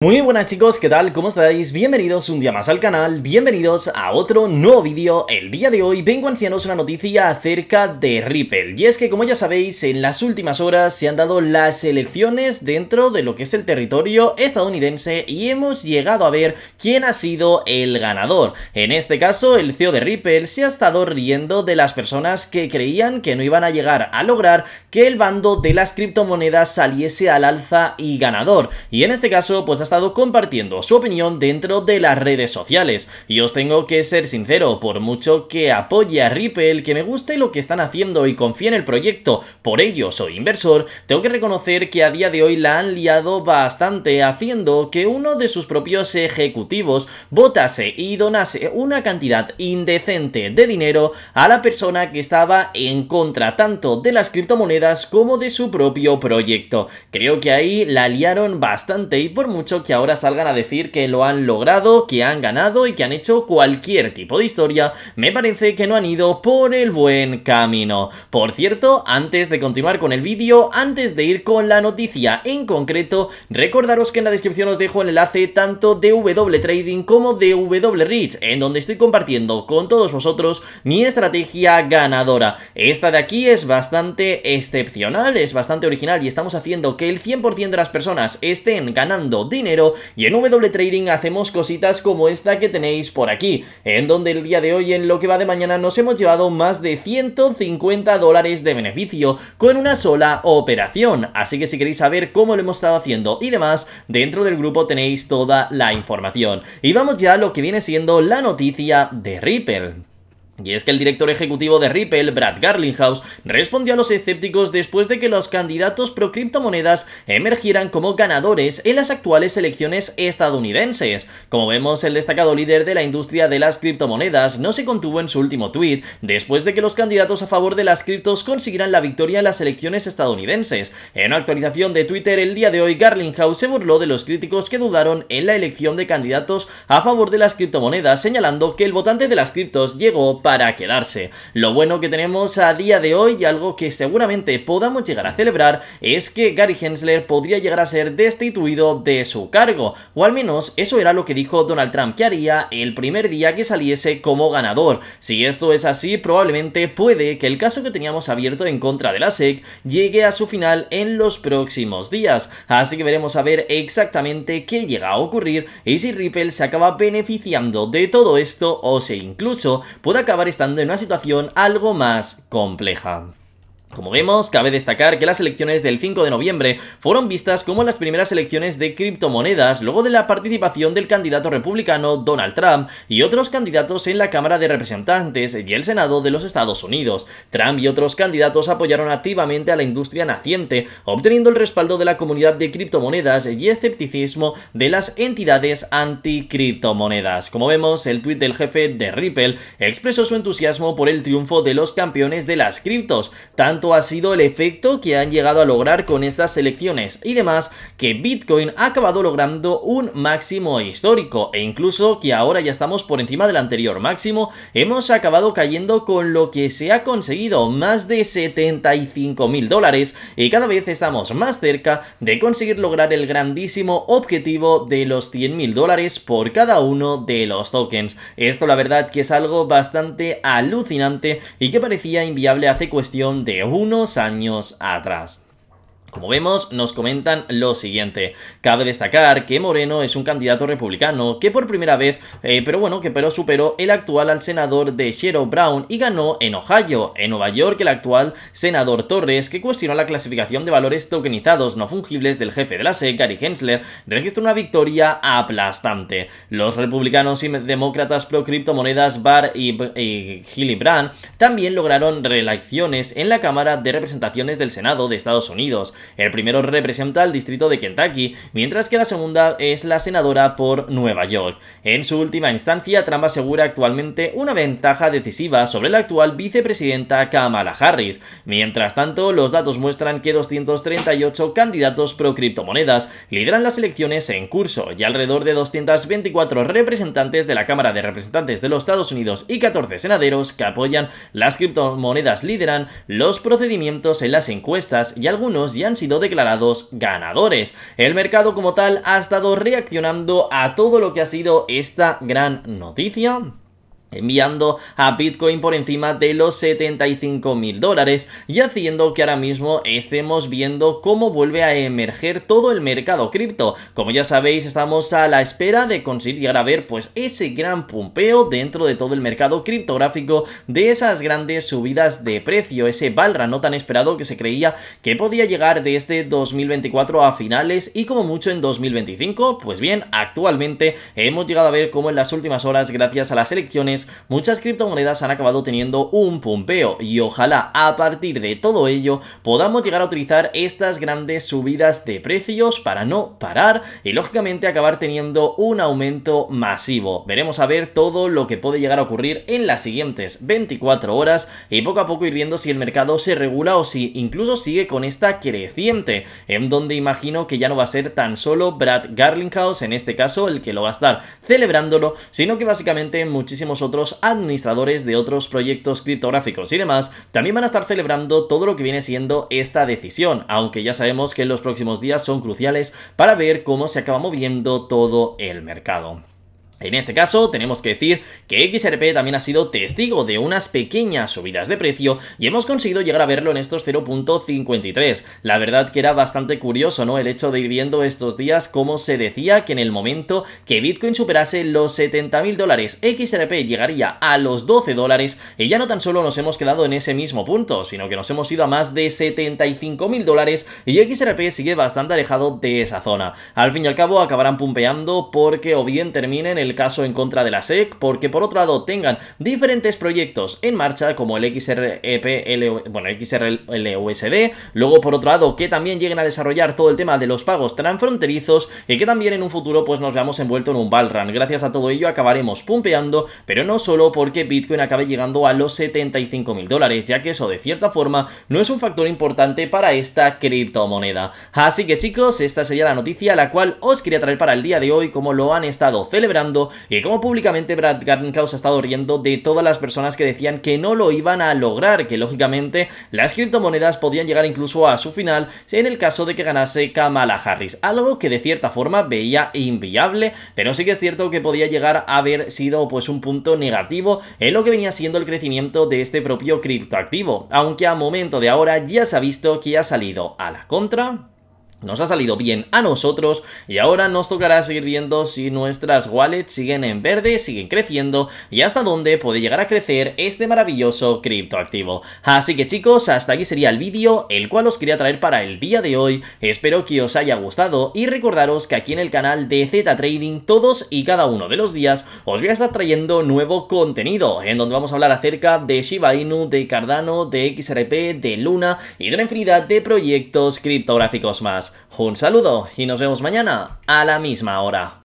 Muy buenas chicos, ¿qué tal? ¿Cómo estáis? Bienvenidos un día más al canal, bienvenidos a otro nuevo vídeo. El día de hoy vengo a una noticia acerca de Ripple. Y es que como ya sabéis, en las últimas horas se han dado las elecciones dentro de lo que es el territorio estadounidense y hemos llegado a ver quién ha sido el ganador. En este caso, el CEO de Ripple se ha estado riendo de las personas que creían que no iban a llegar a lograr que el bando de las criptomonedas saliese al alza y ganador. Y en este caso, pues ha estado compartiendo su opinión dentro de las redes sociales. Y os tengo que ser sincero, por mucho que apoye a Ripple, que me guste lo que están haciendo y confía en el proyecto, por ello soy inversor, tengo que reconocer que a día de hoy la han liado bastante haciendo que uno de sus propios ejecutivos votase y donase una cantidad indecente de dinero a la persona que estaba en contra tanto de las criptomonedas como de su propio proyecto. Creo que ahí la liaron bastante y por mucho que ahora salgan a decir que lo han logrado, que han ganado y que han hecho cualquier tipo de historia, me parece que no han ido por el buen camino. Por cierto, antes de continuar con el vídeo, antes de ir con la noticia en concreto, recordaros que en la descripción os dejo el enlace tanto de W Trading como de W Rich, en donde estoy compartiendo con todos vosotros mi estrategia ganadora. Esta de aquí es bastante excepcional, es bastante original y estamos haciendo que el 100% de las personas estén ganando dinero y en W Trading hacemos cositas como esta que tenéis por aquí, en donde el día de hoy en lo que va de mañana nos hemos llevado más de 150 dólares de beneficio con una sola operación, así que si queréis saber cómo lo hemos estado haciendo y demás, dentro del grupo tenéis toda la información. Y vamos ya a lo que viene siendo la noticia de Ripple. Y es que el director ejecutivo de Ripple, Brad Garlinghouse, respondió a los escépticos después de que los candidatos pro criptomonedas emergieran como ganadores en las actuales elecciones estadounidenses. Como vemos, el destacado líder de la industria de las criptomonedas no se contuvo en su último tuit después de que los candidatos a favor de las criptos consiguieran la victoria en las elecciones estadounidenses. En una actualización de Twitter el día de hoy, Garlinghouse se burló de los críticos que dudaron en la elección de candidatos a favor de las criptomonedas, señalando que el votante de las criptos llegó para quedarse. Lo bueno que tenemos a día de hoy y algo que seguramente podamos llegar a celebrar es que Gary Hensler podría llegar a ser destituido de su cargo, o al menos eso era lo que dijo Donald Trump que haría el primer día que saliese como ganador. Si esto es así, probablemente puede que el caso que teníamos abierto en contra de la SEC llegue a su final en los próximos días, así que veremos a ver exactamente qué llega a ocurrir y si Ripple se acaba beneficiando de todo esto o si incluso puede acabar estando en una situación algo más compleja. Como vemos, cabe destacar que las elecciones del 5 de noviembre fueron vistas como las primeras elecciones de criptomonedas luego de la participación del candidato republicano Donald Trump y otros candidatos en la Cámara de Representantes y el Senado de los Estados Unidos. Trump y otros candidatos apoyaron activamente a la industria naciente, obteniendo el respaldo de la comunidad de criptomonedas y escepticismo de las entidades anticriptomonedas. Como vemos, el tuit del jefe de Ripple expresó su entusiasmo por el triunfo de los campeones de las criptos, tanto ha sido el efecto que han llegado a lograr con estas elecciones y demás que Bitcoin ha acabado logrando un máximo histórico e incluso que ahora ya estamos por encima del anterior máximo, hemos acabado cayendo con lo que se ha conseguido más de 75 mil dólares y cada vez estamos más cerca de conseguir lograr el grandísimo objetivo de los 100 mil dólares por cada uno de los tokens. Esto la verdad que es algo bastante alucinante y que parecía inviable hace cuestión de unos años atrás. Como vemos, nos comentan lo siguiente. Cabe destacar que Moreno es un candidato republicano que por primera vez, eh, pero bueno, que pero superó el actual al senador de Sherrod Brown y ganó en Ohio, en Nueva York, el actual senador Torres, que cuestionó la clasificación de valores tokenizados no fungibles del jefe de la SEC, Gary Hensler, registró una victoria aplastante. Los republicanos y demócratas pro criptomonedas Barr y, y Gillibrand también lograron reelecciones en la Cámara de Representaciones del Senado de Estados Unidos. El primero representa al distrito de Kentucky, mientras que la segunda es la senadora por Nueva York. En su última instancia, Trump asegura actualmente una ventaja decisiva sobre la actual vicepresidenta Kamala Harris. Mientras tanto, los datos muestran que 238 candidatos pro criptomonedas lideran las elecciones en curso y alrededor de 224 representantes de la Cámara de Representantes de los Estados Unidos y 14 senaderos que apoyan las criptomonedas lideran los procedimientos en las encuestas y algunos ya han sido declarados ganadores. El mercado como tal ha estado reaccionando a todo lo que ha sido esta gran noticia enviando a Bitcoin por encima de los 75 mil dólares y haciendo que ahora mismo estemos viendo cómo vuelve a emerger todo el mercado cripto. Como ya sabéis, estamos a la espera de conseguir a ver pues ese gran pumpeo dentro de todo el mercado criptográfico de esas grandes subidas de precio, ese balra no tan esperado que se creía que podía llegar desde 2024 a finales y como mucho en 2025. Pues bien, actualmente hemos llegado a ver cómo en las últimas horas, gracias a las elecciones muchas criptomonedas han acabado teniendo un pumpeo y ojalá a partir de todo ello podamos llegar a utilizar estas grandes subidas de precios para no parar y lógicamente acabar teniendo un aumento masivo. Veremos a ver todo lo que puede llegar a ocurrir en las siguientes 24 horas y poco a poco ir viendo si el mercado se regula o si incluso sigue con esta creciente, en donde imagino que ya no va a ser tan solo Brad Garlinghouse, en este caso el que lo va a estar celebrándolo, sino que básicamente muchísimos otros otros administradores de otros proyectos criptográficos y demás, también van a estar celebrando todo lo que viene siendo esta decisión, aunque ya sabemos que los próximos días son cruciales para ver cómo se acaba moviendo todo el mercado. En este caso, tenemos que decir que XRP también ha sido testigo de unas pequeñas subidas de precio y hemos conseguido llegar a verlo en estos 0.53. La verdad que era bastante curioso, ¿no? El hecho de ir viendo estos días cómo se decía que en el momento que Bitcoin superase los 70.000 dólares, XRP llegaría a los 12 dólares y ya no tan solo nos hemos quedado en ese mismo punto, sino que nos hemos ido a más de 75.000 dólares y XRP sigue bastante alejado de esa zona. Al fin y al cabo, acabarán pumpeando porque o bien terminen el el caso en contra de la SEC, porque por otro lado tengan diferentes proyectos en marcha como el XRPL e bueno, XRLUSD, luego por otro lado que también lleguen a desarrollar todo el tema de los pagos transfronterizos y que también en un futuro pues nos veamos envuelto en un Balran. Gracias a todo ello acabaremos pumpeando, pero no solo porque Bitcoin acabe llegando a los 75 mil dólares, ya que eso de cierta forma no es un factor importante para esta criptomoneda. Así que chicos, esta sería la noticia la cual os quería traer para el día de hoy, como lo han estado celebrando y como públicamente Brad se ha estado riendo de todas las personas que decían que no lo iban a lograr, que lógicamente las criptomonedas podían llegar incluso a su final en el caso de que ganase Kamala Harris, algo que de cierta forma veía inviable, pero sí que es cierto que podía llegar a haber sido pues un punto negativo en lo que venía siendo el crecimiento de este propio criptoactivo, aunque a momento de ahora ya se ha visto que ha salido a la contra nos ha salido bien a nosotros y ahora nos tocará seguir viendo si nuestras wallets siguen en verde, siguen creciendo y hasta dónde puede llegar a crecer este maravilloso criptoactivo. Así que chicos, hasta aquí sería el vídeo, el cual os quería traer para el día de hoy. Espero que os haya gustado y recordaros que aquí en el canal de Z Trading todos y cada uno de los días os voy a estar trayendo nuevo contenido en donde vamos a hablar acerca de Shiba Inu, de Cardano, de XRP, de Luna y de una infinidad de proyectos criptográficos más. Un saludo y nos vemos mañana a la misma hora.